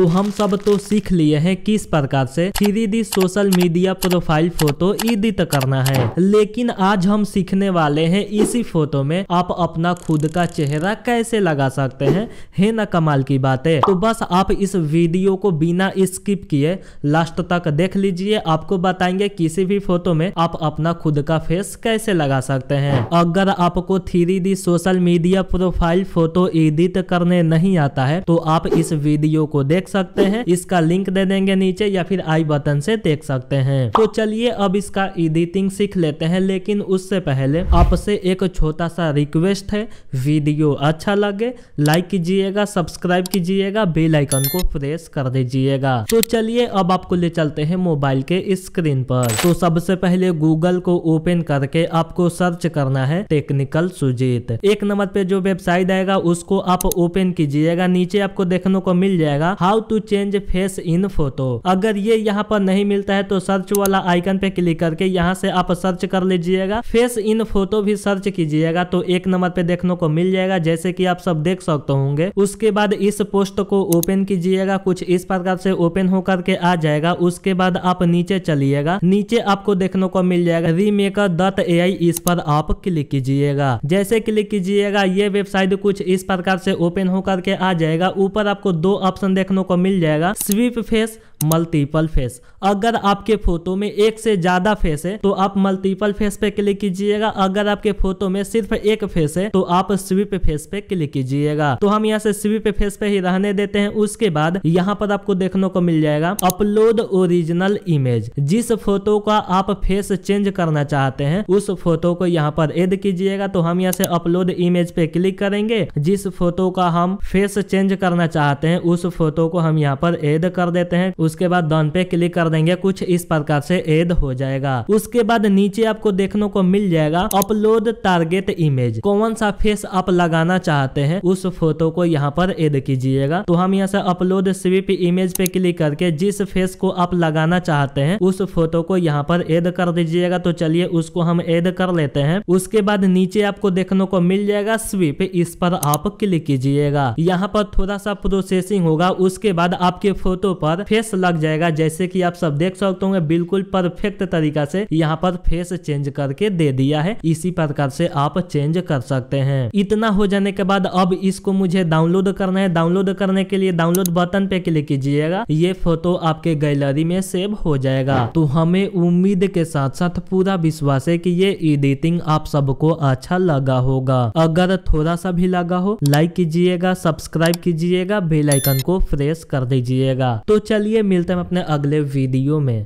तो हम सब तो सीख लिए हैं किस प्रकार से three D social media profile photo edit करना है लेकिन आज हम सीखने वाले हैं इसी फोटो में आप अपना खुद का चेहरा कैसे लगा सकते हैं है ना कमाल की बात है तो बस आप इस वीडियो को बिना स्किप किए लास्ट तक देख लीजिए आपको बताएंगे किसी भी फोटो में आप अपना खुद का फेस कैसे लगा सकते हैं अगर आपको three social media profile photo edit करने नहीं आता है तो आप इस वीडियो को देख सकते हैं इसका लिंक दे देंगे नीचे या फिर आई बटन से देख सकते हैं तो चलिए अब इसका एडिटिंग सीख लेते हैं लेकिन उससे पहले आपसे एक छोटा सा रिक्वेस्ट है वीडियो अच्छा लगे लाइक कीजिएगा सब्सक्राइब कीजिएगा बेल आइकन को प्रेस कर दीजिएगा तो चलिए अब आपको ले चलते हैं मोबाइल के स्क्रीन पर तो सबसे पहले गूगल को ओपन करके आपको सर्च करना है टेक्निकल सुजीत एक नंबर पे जो वेबसाइट आएगा उसको आप ओपन कीजिएगा नीचे आपको देखने को मिल जाएगा how how to change face in photo अगर ये यहाँ पर नहीं मिलता है तो सर्च वाला आइकन पे क्लिक करके यहाँ से आप सर्च कर लीजिएगा फेस इन फोटो भी सर्च कीजिएगा तो एक नंबर पे देखने को मिल जाएगा जैसे कि आप सब देख सकते होंगे उसके बाद इस पोस्ट को ओपन कीजिएगा कुछ इस प्रकार से ओपन होकर के आ जाएगा उसके बाद आप नीचे चलिएगा नीचे आपको देखने को मिल जाएगा रीमेकर डॉट ए इस पर आप क्लिक कीजिएगा जैसे क्लिक कीजिएगा ये वेबसाइट कुछ इस प्रकार से ओपन होकर के आ जाएगा ऊपर आपको दो ऑप्शन देखने दोनों को मिल जाएगा स्वीप फेस मल्टीपल फेस अगर आपके फोटो में एक से ज्यादा फेस है तो आप मल्टीपल फेस पे क्लिक कीजिएगा अगर आपके फोटो में सिर्फ एक फेस है तो आप स्वीप फेस पे क्लिक कीजिएगा तो हम यहाँ से स्वीप फेस पे ही रहने देते हैं उसके बाद यहाँ पर आपको देखने को मिल जाएगा अपलोड ओरिजिनल इमेज जिस फोटो का आप फेस चेंज करना चाहते हैं उस फोटो को यहाँ पर एड कीजिएगा तो हम यहाँ से अपलोड इमेज पे क्लिक करेंगे जिस फोटो का हम फेस चेंज करना चाहते हैं उस फोटो को हम यहाँ पर एड कर देते हैं उसके बाद डन पे क्लिक कर देंगे कुछ इस प्रकार से एड हो जाएगा उसके बाद नीचे आपको देखने को मिल जाएगा अपलोड टारगेट इमेज कौन सा फेस आप लगाना चाहते हैं उस फोटो को यहाँ पर एड कीजिएगा तो हम यहाँ से अपलोड स्वीप इमेज पे क्लिक करके जिस फेस को आप लगाना चाहते हैं उस फोटो को यहाँ पर एड कर दीजिएगा तो चलिए उसको हम एड कर लेते हैं उसके बाद नीचे आपको देखने को मिल जाएगा स्वीप इस पर आप क्लिक कीजिएगा यहाँ पर थोड़ा सा प्रोसेसिंग होगा उसके बाद आपके फोटो पर फेस लग जाएगा जैसे कि आप सब देख सकते होंगे बिल्कुल परफेक्ट तरीका से यहाँ पर फेस चेंज करके दे दिया है इसी प्रकार से आप चेंज कर सकते हैं इतना हो जाने के बाद अब इसको मुझे डाउनलोड करना है डाउनलोड करने के लिए डाउनलोड बटन पे क्लिक कीजिएगा ये फोटो आपके गैलरी में सेव हो जाएगा तो हमें उम्मीद के साथ साथ पूरा विश्वास है की ये एडिटिंग आप सबको अच्छा लगा होगा अगर थोड़ा सा भी लगा हो लाइक कीजिएगा सब्सक्राइब कीजिएगा बेलाइकन को प्रेस कर दीजिएगा तो चलिए मिलते हैं अपने अगले वीडियो में